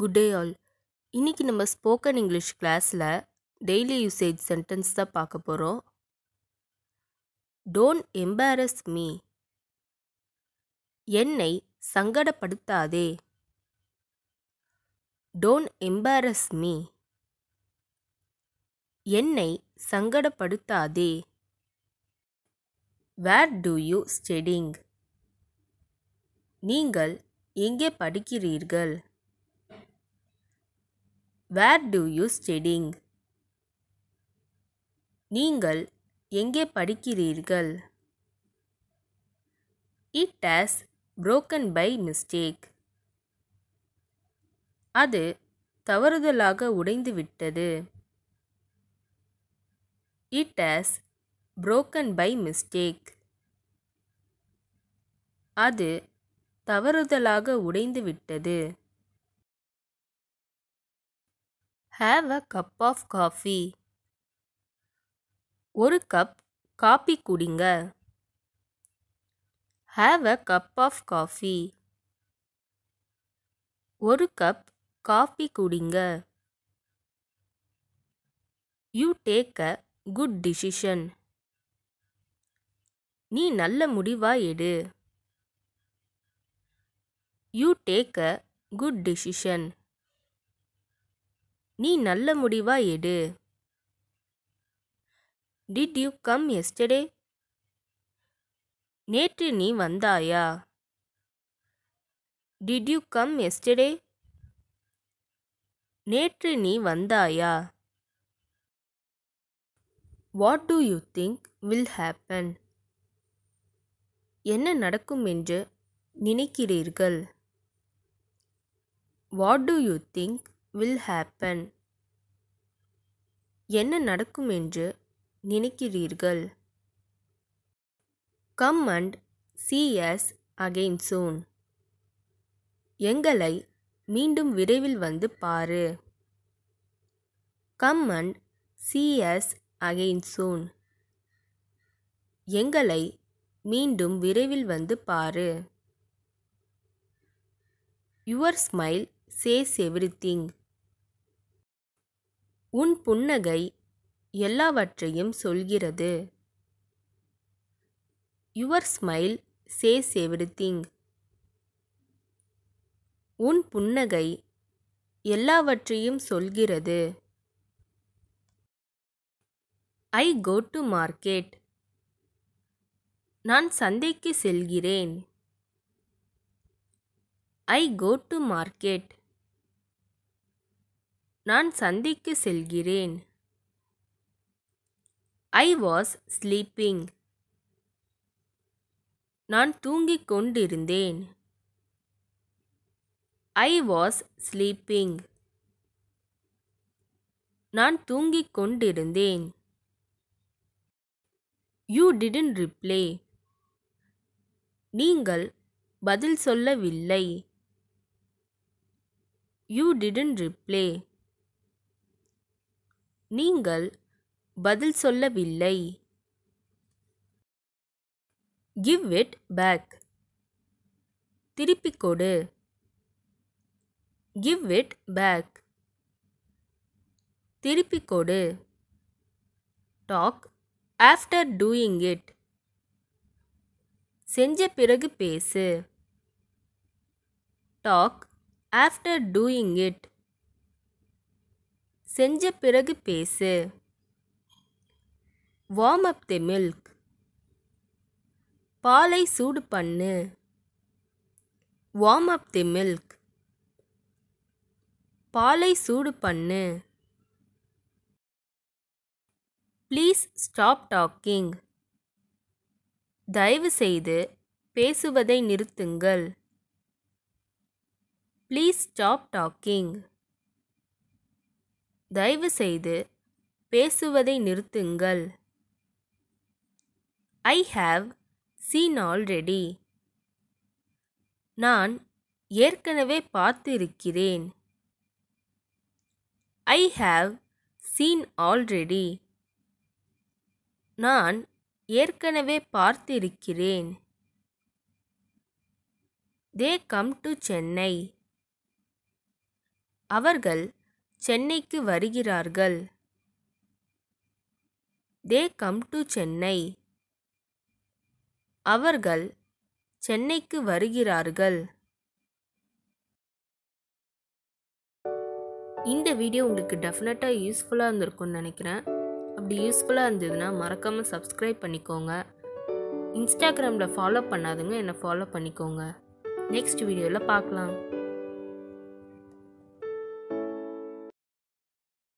good day all இன்றைக்கி நம்ம spoken English கிளாஸில் டெய்லி யூசேஜ் சென்டென்ஸ் தான் பார்க்க போகிறோம் டோன்ட் எம்பாரஸ் மீ என்னை சங்கடப்படுத்தாதே டோன்ட் எம்பாரஸ் மீ என்னை சங்கடப்படுத்தாதே வேர் டூ யூ ஸ்டெடிங் நீங்கள் எங்கே படிக்கிறீர்கள் வேர் டூ யூ ஸ்டெடிங் நீங்கள் எங்கே படிக்கிறீர்கள் it was broken by mistake அது தவறுதலாக உடைந்துவிட்டது it was broken by mistake அது தவறுதலாக உடைந்துவிட்டது have a cup of coffee ஒரு கப் காபி குடிங்க have a cup of coffee ஒரு கப் காஃபி குடிங்க you take a good decision நீ நல்ல முடிவா எடு you take a good decision நீ நல்ல முடிவா எடு டிட் யூ கம் எஸ்டே நேற்று நீ வந்தாயா டிட் யூ கம் எஸ்டே நேற்று நீ வந்தாயா what do you think will happen என்ன நடக்கும் என்று நினைக்கிறீர்கள் what do you think will happen என்ன நடக்கும் என்று நினைக்கிறீர்கள் come and see us again soon எங்களை மீண்டும் விரைவில் வந்து பாரு come and see us again soon எங்களை மீண்டும் விரைவில் வந்து பாரு your smile says everything உன் புன்னகை எல்லாவற்றையும் சொல்கிறது யுவர் ஸ்மைல் சேஸ் எவ்ரிதிங் உன் புன்னகை எல்லாவற்றையும் சொல்கிறது ஐ கோ டு மார்க்கெட் நான் சந்தைக்கு செல்கிறேன் ஐ கோ டு மார்க்கெட் நான் சந்திக்கு செல்கிறேன் ஐ வாஸ் ஸ்லீப்பிங் நான் தூங்கிக் கொண்டிருந்தேன் ஐ வாஸ் ஸ்லீப்பிங் நான் தூங்கிக் கொண்டிருந்தேன் யூ டிடன் ரிப்ளே நீங்கள் பதில் சொல்லவில்லை யூ டிடன் ரிப்ளே நீங்கள் பதில் சொல்லவில்லை கிவ் இட் பேக் திருப்பிக் கொடு கிவ் இட் பேக் திருப்பிக் கொடு டாக் ஆஃப்டர் டூயிங் இட் செஞ்ச பிறகு பேசு டாக் ஆஃப்டர் டூயிங் இட் செஞ்ச பிறகு பேசு வார்ம் அப் தி மில்க் பாலை சூடு பண்ணு வார்ம் அப் தி மில்க் பாலை சூடு பண்ணு ப்ளீஸ் ஸ்டாப் டாக்கிங் தயவு செய்து பேசுவதை நிறுத்துங்கள் ப்ளீஸ் ஸ்டாப் டாக்கிங் தயவுசெய்து பேசுவதை நிறுத்துங்கள் ஐ ஹாவ் சீன் ஆல்ரெடி நான் ஏற்கனவே பார்த்திருக்கிறேன் ஐ ஹாவ் சீன் ஆல்ரெடி நான் ஏற்கனவே பார்த்திருக்கிறேன் தே கம் டு சென்னை அவர்கள் சென்னைக்கு வருகிறார்கள் தே கம் டு சென்னை அவர்கள் சென்னைக்கு வருகிறார்கள் இந்த வீடியோ உங்களுக்கு டெஃபினட்டாக யூஸ்ஃபுல்லாக இருந்திருக்கும்னு நினைக்கிறேன் அப்படி யூஸ்ஃபுல்லாக இருந்ததுன்னா மறக்காமல் சப்ஸ்கிரைப் பண்ணிக்கோங்க இன்ஸ்டாகிராமில் ஃபாலோ பண்ணாதுங்க என்னை ஃபாலோ பண்ணிக்கோங்க நெக்ஸ்ட் வீடியோவில் பார்க்கலாம்